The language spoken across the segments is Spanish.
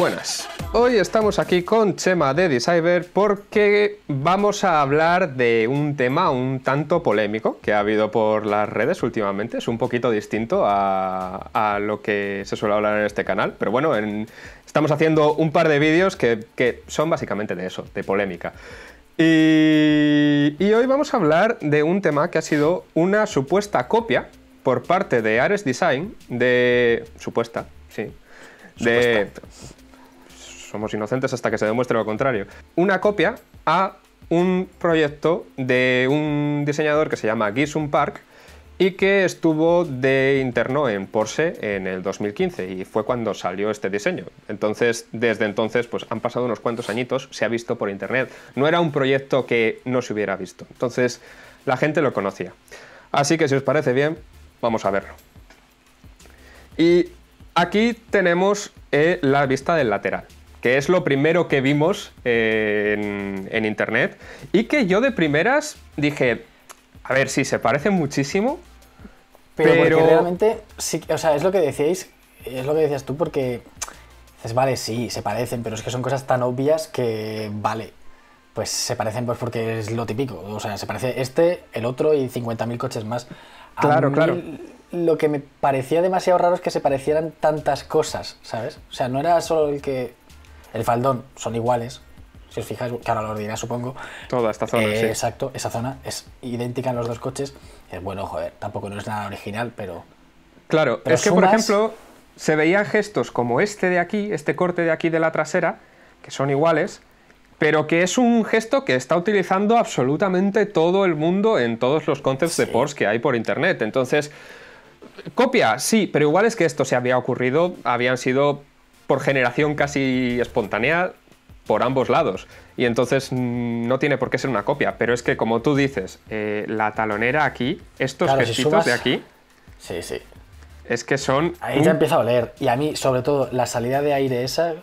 buenas. Hoy estamos aquí con Chema de Decyber porque vamos a hablar de un tema un tanto polémico que ha habido por las redes últimamente. Es un poquito distinto a, lo que se suele hablar en este canal, pero bueno, estamos haciendo un par de vídeos que, son básicamente de eso, de polémica. Y, hoy vamos a hablar de un tema que ha sido una supuesta copia por parte de Ares Design de... supuesta, sí somos inocentes hasta que se demuestre lo contrario, una copia a un proyecto de un diseñador que se llama Gisum Park y que estuvo de interno en Porsche en el 2015 y fue cuando salió este diseño. Entonces, desde entonces, pues han pasado unos cuantos añitos, se ha visto por internet. No era un proyecto que no se hubiera visto. Entonces, la gente lo conocía. Así que si os parece bien, vamos a verlo. Y aquí tenemos eh, la vista del lateral que es lo primero que vimos eh, en, internet y que yo de primeras dije, a ver, sí, se parecen muchísimo, pero... Porque realmente, sí, o sea, es lo que decíais, es lo que decías tú, porque dices, vale, sí, se parecen, pero es que son cosas tan obvias que, vale, pues se parecen pues porque es lo típico, o sea, se parece este, el otro y 50.000 coches más. claro, claro. Lo que me parecía demasiado raro es que se parecieran tantas cosas, ¿sabes? O sea, no era solo el que el faldón son iguales. Si os fijáis, que ahora lo dirá, supongo. Toda esta zona, eh, sí. Exacto, esa zona es idéntica en los dos coches. Es bueno, joder, tampoco no es nada original, pero. Claro, es que, por ejemplo, se veían gestos como este de aquí, este corte de aquí de la trasera, que son iguales, pero que es un gesto que está utilizando absolutamente todo el mundo en todos los conceptos de Porsche que hay por internet. Entonces, copia, sí, pero igual es que esto se había ocurrido, habían sido por generación casi espontánea por ambos lados. Y entonces mm, no tiene por qué ser una copia. Pero es que, como tú dices, eh, la talonera aquí, estos claro, de aquí. Sí, sí. Es que son. Ahí ya empieza a oler. Y a mí, sobre todo, la salida de aire esa.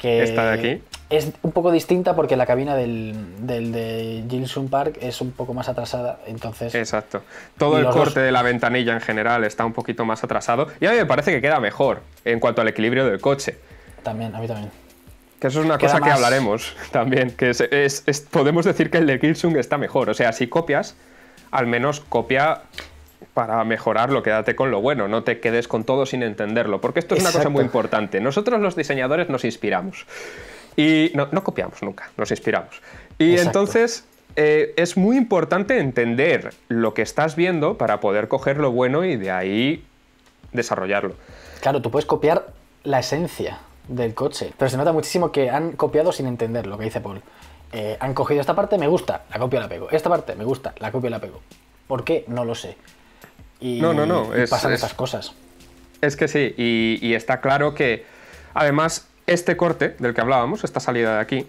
Que... está de aquí es un poco distinta porque la cabina del, de Gilson Park es un poco más atrasada, entonces... Exacto. Todo el corte de la ventanilla en general está un poquito más atrasado y a mí me parece que queda mejor en cuanto al equilibrio del coche. También, a mí también. Que eso es una cosa que hablaremos también, que es, podemos decir que el de Gilson está mejor. O sea, si copias, al menos copia para mejorar mejorarlo, quédate con lo bueno, no te quedes con todo sin entenderlo, porque esto es una cosa muy importante. Nosotros los diseñadores nos inspiramos. Y no, copiamos nunca, nos inspiramos. Y entonces eh, es muy importante entender lo que estás viendo para poder coger lo bueno y de ahí desarrollarlo. Claro, tú puedes copiar la esencia del coche, pero se nota muchísimo que han copiado sin entender lo que dice Paul. Eh, han cogido esta parte, me gusta, la copio y la pego. Esta parte, me gusta, la copio y la pego. ¿Por qué? No lo sé. Y, no, no, no. pasan esas cosas. Es que sí, y está claro que además este corte del que hablábamos, esta salida de aquí,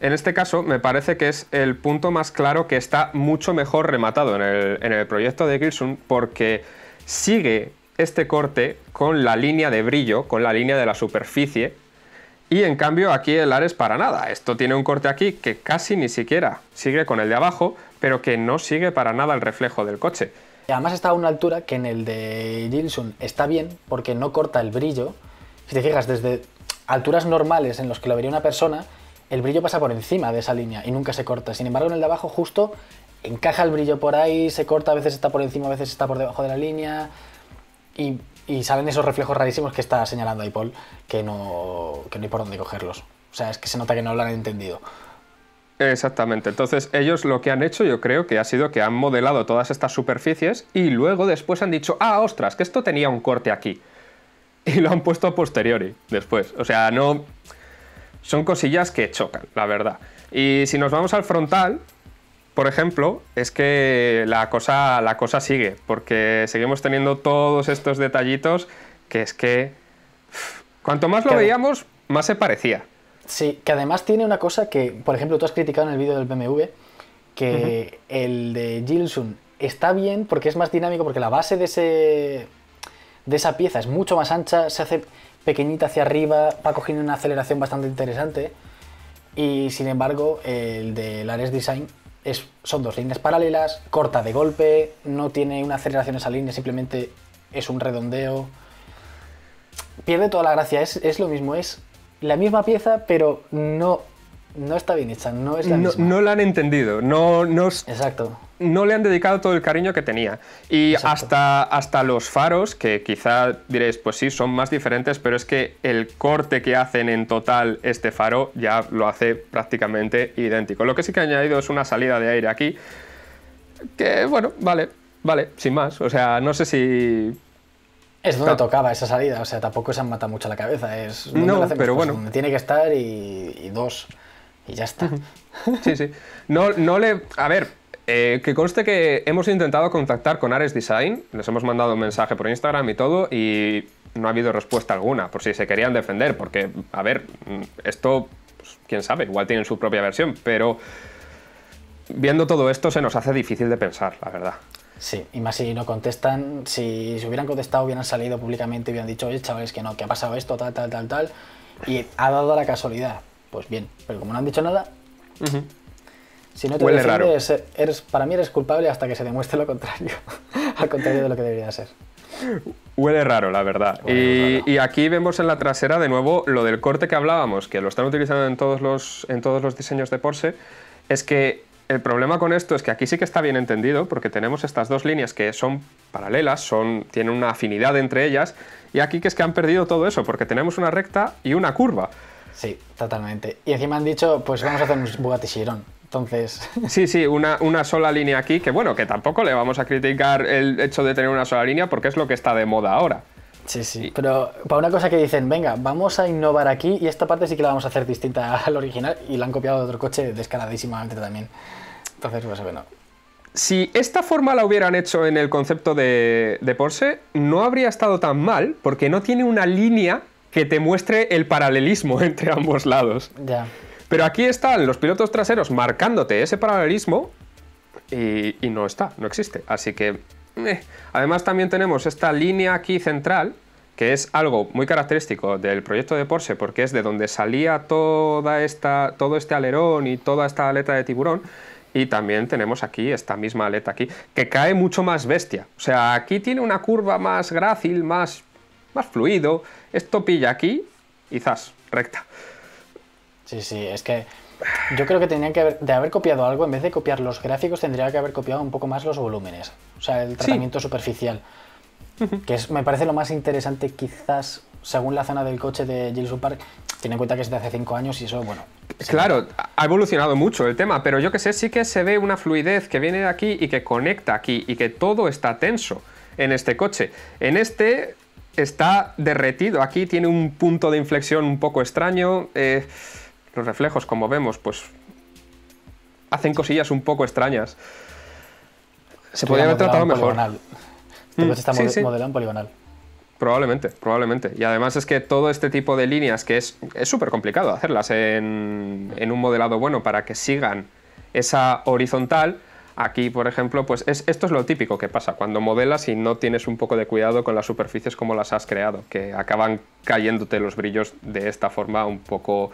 en este caso me parece que es el punto más claro que está mucho mejor rematado en el, proyecto de Gilson porque sigue este corte con la línea de brillo, con la línea de la superficie, y en cambio aquí el es para nada. Esto tiene un corte aquí que casi ni siquiera sigue con el de abajo, pero que no sigue para nada el reflejo del coche. Además está a una altura que en el de Gilson está bien porque no corta el brillo. Si te fijas, desde alturas normales en los que lo vería una persona, el brillo pasa por encima de esa línea y nunca se corta. Sin embargo, en el de abajo justo encaja el brillo por ahí, se corta, a veces está por encima, a veces está por debajo de la línea y, salen esos reflejos rarísimos que está señalando ahí Paul, que no, que no hay por dónde cogerlos. O sea, es que se nota que no lo han entendido. Exactamente. Entonces, ellos lo que han hecho, yo creo que ha sido que han modelado todas estas superficies y luego después han dicho, ah, ostras, que esto tenía un corte aquí y lo han puesto a posteriori después. O sea, no. Son cosillas que chocan, la verdad. Y si nos vamos al frontal, por ejemplo, es que la cosa, la cosa sigue, porque seguimos teniendo todos estos detallitos que es que. Cuanto más lo veíamos, más se parecía. Sí, que además tiene una cosa que, por ejemplo, tú has criticado en el vídeo del BMW, que el de Gilson está bien porque es más dinámico, porque la base de ese de esa pieza es mucho más ancha, se hace pequeñita hacia arriba, va cogiendo una aceleración bastante interesante. Y sin embargo, el de Ares Design es, son dos líneas paralelas, corta de golpe, no tiene una aceleración esa línea, simplemente es un redondeo. Pierde toda la gracia, es, es lo mismo, es la misma pieza, pero no no está bien hecha, no es la misma. No la han entendido, no, no, Exacto. no le han dedicado todo el cariño que tenía. Y hasta, hasta los faros, que quizá diréis, pues sí, son más diferentes, pero es que el corte que hacen en total este faro ya lo hace prácticamente idéntico. Lo que sí que ha añadido es una salida de aire aquí, que bueno, vale, vale, sin más. O sea, no sé si... Es donde tocaba esa salida, o sea, tampoco se han matado mucho la cabeza, es no, pero pues, bueno. tiene que estar y, y dos y ya está. Sí, sí. No, no le. A ver, eh, que conste que hemos intentado contactar con Ares Design, les hemos mandado un mensaje por Instagram y todo, y no ha habido respuesta alguna, por si se querían defender, porque, a ver, mm, esto, pues, quién sabe, igual tienen su propia versión, pero viendo todo esto se nos hace difícil de pensar, la verdad. Sí, y más si no contestan, si se hubieran contestado, hubieran salido públicamente y hubieran dicho, oye, chavales, que no, que ha pasado esto, tal, tal, tal, tal, y ha dado la casualidad, pues bien. Pero como no han dicho nada, si no te Huele defiendes, para mí eres culpable hasta que se demuestre lo contrario. al contrario de lo que debería ser. Huele raro, la verdad. y, aquí vemos en la trasera de nuevo lo del corte que hablábamos, que lo están utilizando en todos los, en todos los diseños de Porsche, es que el problema con esto es que aquí sí que está bien entendido, porque tenemos estas dos líneas que son paralelas, son, tienen una afinidad entre ellas, y aquí que es que han perdido todo eso, porque tenemos una recta y una curva. Sí, totalmente. Y encima han dicho, pues vamos a hacer un Bugatti Chiron. Entonces. Sí, sí, una, sola línea aquí, que bueno, que tampoco le vamos a criticar el hecho de tener una sola línea porque es lo que está de moda ahora. Sí, sí, pero para una cosa que dicen, venga, vamos a innovar aquí y esta parte sí que la vamos a hacer distinta al original y la han copiado de otro coche descaradísimamente también. Entonces, pues bueno. Si esta forma la hubieran hecho en el concepto de, de Porsche, no habría estado tan mal porque no tiene una línea que te muestre el paralelismo entre ambos lados. Ya. Pero aquí están los pilotos traseros marcándote ese paralelismo y, no está, no existe. Así que, eh, además también tenemos esta línea aquí central, que es algo muy característico del proyecto de Porsche, porque es de donde salía toda esta, todo este alerón y toda esta aleta de tiburón. Y también tenemos aquí esta misma aleta aquí, que cae mucho más bestia. O sea, aquí tiene una curva más grácil, más más fluido. Esto pilla aquí y zas, recta. Sí, sí, es que yo creo que tenían que haber, de haber copiado algo, en vez de copiar los gráficos, tendría que haber copiado un poco más los volúmenes. O sea, el tratamiento superficial. Que es, me parece lo más interesante quizás según la zona del coche de Jason Park, tiene en cuenta que es de hace 5 años y eso, bueno. Claro, ha evolucionado mucho el tema, pero yo que sé, sí que se ve una fluidez que viene de aquí y que conecta aquí y que todo está tenso en este coche. En este está derretido. Aquí tiene un punto de inflexión un poco extraño. Eh, los reflejos, como vemos, pues hacen cosillas un poco extrañas. Se podría haber tratado mejor. Estamos mm, está modelado en poligonal. Probablemente, probablemente. Y además es que todo este tipo de líneas, que es súper complicado hacerlas en, en un modelado bueno para que sigan esa horizontal, Aquí, por ejemplo, pues es, esto es lo típico que pasa cuando modelas y no tienes un poco de cuidado con las superficies como las has creado, que acaban cayéndote los brillos de esta forma un poco,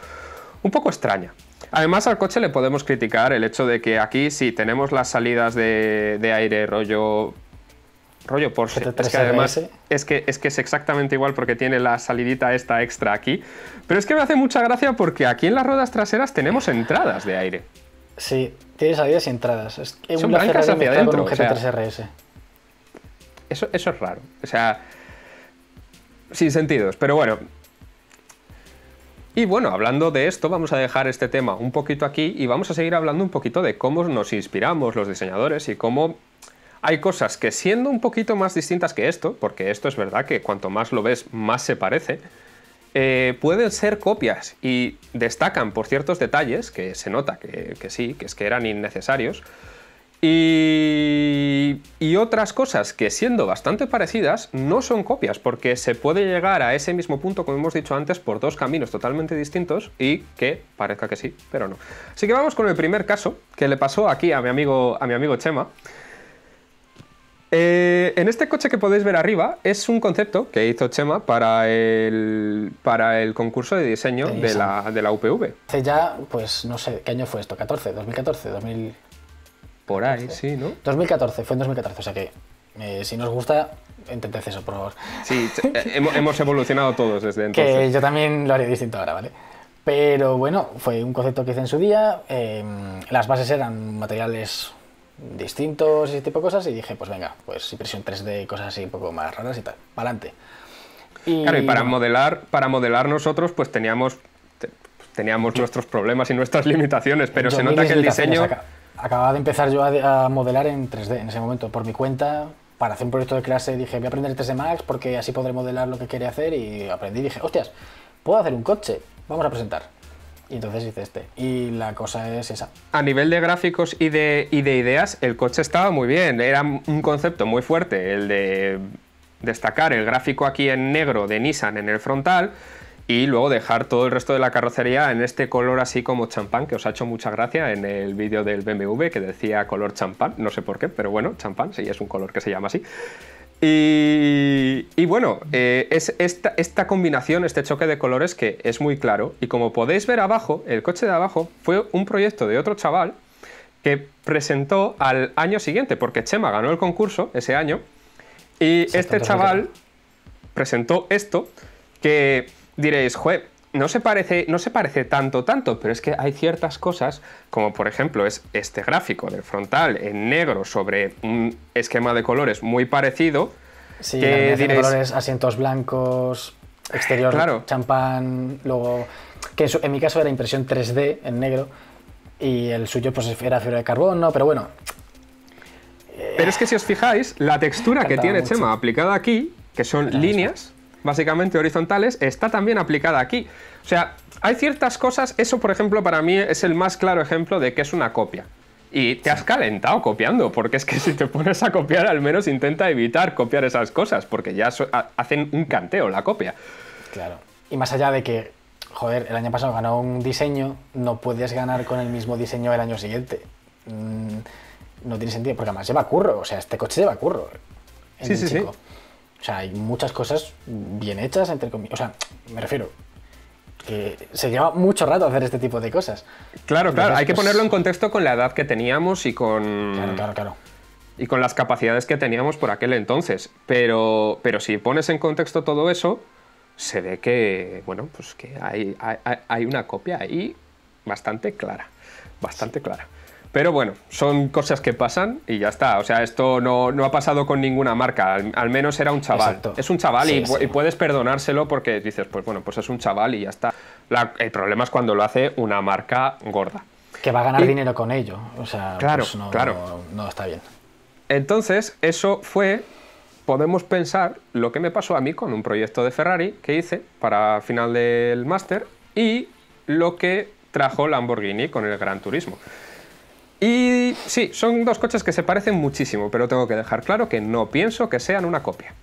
un poco extraña. Además al coche le podemos criticar el hecho de que aquí sí tenemos las salidas de, aire rollo rollo Porsche. Es además es es que es exactamente igual porque tiene la salidita esta extra aquí. Pero es que me hace mucha gracia porque aquí en las ruedas traseras tenemos entradas de aire. Sí, tiene salidas y entradas. Es Son blancas adentro. un GT3 RS. Eso, eso es raro. O sea, sin sentidos. Pero bueno, y bueno, hablando de esto, vamos a dejar este tema un poquito aquí y vamos a seguir hablando un poquito de cómo nos inspiramos los diseñadores y cómo hay cosas que siendo un poquito más distintas que esto, porque esto es verdad que cuanto más lo ves, más se parece, eh, pueden ser copias y destacan por ciertos detalles, que se nota que, sí, que es que eran innecesarios, y, y, otras cosas que siendo bastante parecidas no son copias, porque se puede llegar a ese mismo punto, como hemos dicho antes, por dos caminos totalmente distintos y que parezca que sí, pero no. Así que vamos con el primer caso que le pasó aquí a mi amigo, a mi amigo Chema. Eh, en este coche que podéis ver arriba es un concepto que hizo Chema para el, para el concurso de diseño de la, UPV. ya, pues no sé, ¿qué año fue esto? ¿14? ¿2014? ¿2000? Por ahí, sí, ¿no? 2014, fue en 2014, o sea que eh, si nos gusta, intentad eso, por Sí, eh, hemos evolucionado todos desde entonces. Que yo también lo haré distinto ahora, ¿vale? Pero bueno, fue un concepto que hice en su día. las bases eran materiales distintos y ese tipo de cosas y dije, pues venga, pues impresión 3D, cosas así un poco más raras y tal, para adelante. Y... para modelar, para modelar nosotros pues teníamos, teníamos nuestros problemas y nuestras limitaciones, pero se nota que el diseño... acababa de empezar yo a, modelar en 3D en ese momento, por mi cuenta, para hacer un proyecto de clase dije, voy a aprender 3D Max porque así podré modelar lo que quería hacer y aprendí dije, hostias, puedo hacer un coche, vamos a presentar. Y entonces hice este. Y la cosa es esa. A nivel de gráficos y de, de ideas, el coche estaba muy bien. Era un concepto muy fuerte, el de destacar el gráfico aquí en negro de Nissan en el frontal y luego dejar todo el resto de la carrocería en este color así como champán, que os ha hecho mucha gracia en el vídeo del BMW que decía color champán, no sé por qué, pero bueno, champán, sí, es un color que se llama así. Y, bueno, eh, es esta, combinación, este choque de colores que es muy claro. Y como podéis ver abajo, el coche de abajo fue un proyecto de otro chaval que presentó al año siguiente, porque Chema ganó el concurso ese año. Y este chaval presentó esto que diréis, juez no se parece, no se parece tanto, tanto, pero es que hay ciertas cosas, como por ejemplo es este gráfico del frontal en negro sobre un esquema de colores muy parecido. Sí, que colores, asientos blancos, exterior claro. champán, luego... Que en mi caso era impresión 3D en negro y el suyo pues era fibra de carbono, pero bueno... Pero es que si os fijáis, la textura que tiene Chema aplicada aquí, que son líneas, básicamente horizontales, está también aplicada aquí. O sea, hay ciertas cosas, eso por ejemplo para mí es el más claro ejemplo de que es una copia. Y te has calentado copiando, porque es que si te pones a copiar al menos intenta evitar copiar esas cosas, porque ya hacen un canteo la copia. Claro. Y más allá de que, joder, el año pasado ganó un diseño, no puedes ganar con el mismo diseño el año siguiente. Mm, no tiene sentido, porque además lleva curro, o sea, este coche lleva curro. Sí, sí, sí. O sea, hay muchas cosas bien hechas, entre comillas. O sea, me refiero, que se lleva mucho rato hacer este tipo de cosas. Claro, claro, hay que pues ponerlo en contexto con la edad que teníamos y con. Claro, claro, claro. Y con las capacidades que teníamos por aquel entonces. Pero, pero si pones en contexto todo eso, se ve que, bueno, pues que hay, una copia ahí bastante clara. Bastante clara. Pero bueno, son cosas que pasan y ya está. O sea, esto no, ha pasado con ninguna marca. Al, menos era un chaval. Es un chaval y, puedes perdonárselo porque dices, pues bueno, pues es un chaval y ya está. el problema es cuando lo hace una marca gorda. Que va a ganar dinero con ello. O sea, claro, pues claro. No, no está bien. Entonces, eso fue, podemos pensar, lo que me pasó a mí con un proyecto de Ferrari que hice para final del máster y lo que trajo Lamborghini con el Gran Turismo. Y sí, son dos coches que se parecen muchísimo, pero tengo que dejar claro que no pienso que sean una copia.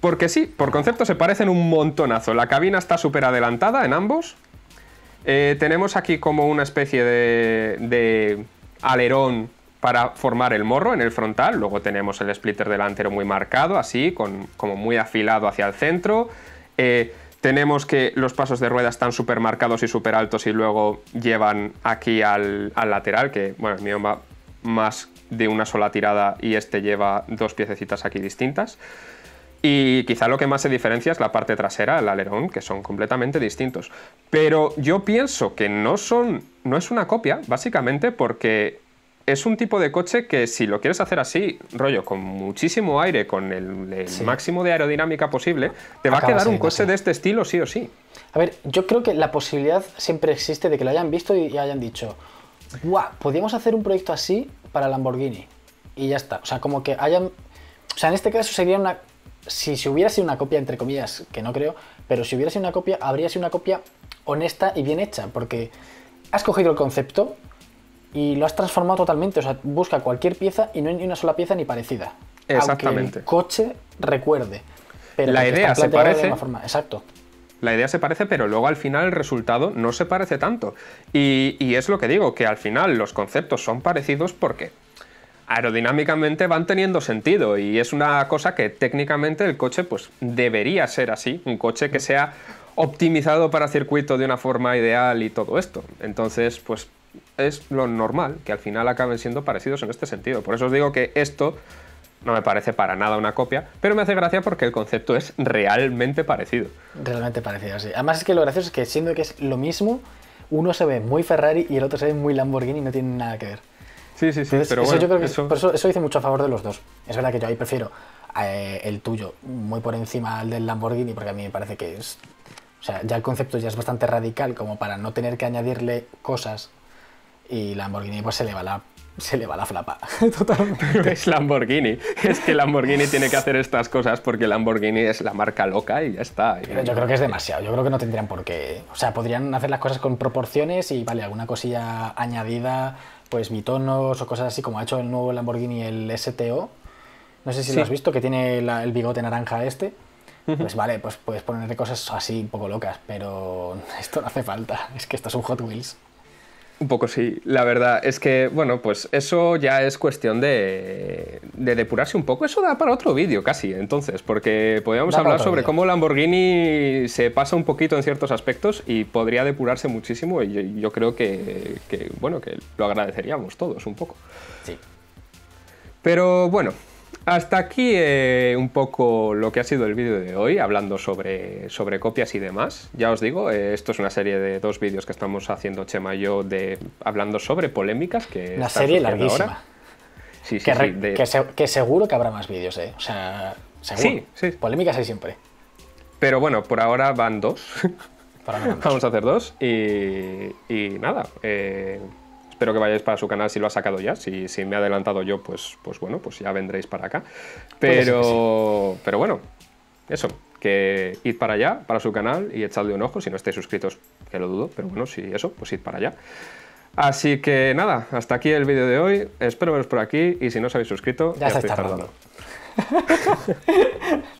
Porque sí, por concepto se parecen un montonazo. La cabina está súper adelantada en ambos. Eh, tenemos aquí como una especie de, alerón para formar el morro en el frontal. Luego tenemos el splitter delantero muy marcado, así, con, como muy afilado hacia el centro. Eh, tenemos que los pasos de rueda están súper marcados y súper altos y luego llevan aquí al, lateral, que bueno, el mío va más de una sola tirada y este lleva dos piececitas aquí distintas. Y quizá lo que más se diferencia es la parte trasera, el alerón, que son completamente distintos. Pero yo pienso que no son, no es una copia, básicamente porque es un tipo de coche que si lo quieres hacer así, rollo, con muchísimo aire, con el, máximo de aerodinámica posible, te va a quedar un coche de este estilo sí o sí. A ver, yo creo que la posibilidad siempre existe de que lo hayan visto y hayan dicho, guau, podríamos hacer un proyecto así para Lamborghini. Y ya está. O sea, como que hayan... O sea, en este caso sería una... Si, si hubiera sido una copia, entre comillas, que no creo, pero si hubiera sido una copia, habría sido una copia honesta y bien hecha, porque has cogido el concepto, y lo has transformado totalmente. O sea, busca cualquier pieza y no hay ni una sola pieza ni parecida. Exactamente. Aunque el coche recuerde. Pero la idea se parece. forma. Exacto. La idea se parece, pero luego al final el resultado no se parece tanto. Y, y es lo que digo, que al final los conceptos son parecidos porque aerodinámicamente van teniendo sentido y es una cosa que técnicamente el coche pues debería ser así, un coche que sea optimizado para circuito de una forma ideal y todo esto. Entonces, pues es lo normal, que al final acaben siendo parecidos en este sentido. Por eso os digo que esto no me parece para nada una copia, pero me hace gracia porque el concepto es realmente parecido. Realmente parecido, sí. Además es que lo gracioso es que siendo que es lo mismo, uno se ve muy Ferrari y el otro se ve muy Lamborghini y no tiene nada que ver. Sí, sí, sí, pero eso bueno, eso... dice mucho a favor de los dos. Es verdad que yo ahí prefiero eh, el tuyo muy por encima del Lamborghini porque a mí me parece que es... O sea, ya el concepto ya es bastante radical como para no tener que añadirle cosas y Lamborghini pues se le va la se le va la flapa, totalmente. es Lamborghini. Es que Lamborghini tiene que hacer estas cosas porque Lamborghini es la marca loca y ya está. yo creo que es demasiado. Yo creo que no tendrían por qué. O sea, podrían hacer las cosas con proporciones y, vale, alguna cosilla añadida, pues bitonos o cosas así, como ha hecho el nuevo Lamborghini, el STO. No sé si lo has visto, que tiene el bigote naranja este. Pues vale, pues puedes ponerle cosas así un poco locas, pero esto no hace falta. Es que esto es un Hot Wheels. Un poco sí, la verdad es que, bueno, pues eso ya es cuestión de, depurarse un poco. Eso da para otro vídeo casi, entonces, porque podríamos hablar sobre cómo Lamborghini se pasa un poquito en ciertos aspectos y podría depurarse muchísimo y yo, creo que, que, bueno, que lo agradeceríamos todos un poco. Sí. Pero bueno, hasta aquí eh, un poco lo que ha sido el vídeo de hoy, hablando sobre, sobre copias y demás. Ya os digo, eh, esto es una serie de dos vídeos que estamos haciendo Chema y yo de, hablando sobre polémicas que... Una serie larguísima. Sí, sí, que, sí, que, seguro que habrá más vídeos, ¿eh? O sea, seguro. Sí, sí. Polémicas hay siempre. Pero bueno, por ahora van dos. Para Vamos a hacer dos y, nada. Eh, espero que vayáis para su canal si lo ha sacado ya. Si, si me he adelantado yo, pues, pues bueno, pues ya vendréis para acá. Pero, pero bueno, eso, que id para allá, para su canal y echadle un ojo. Si no estáis suscritos, que lo dudo, pero bueno, si eso, pues id para allá. Así que nada, hasta aquí el vídeo de hoy. Espero veros por aquí y si no os habéis suscrito, ya, estáis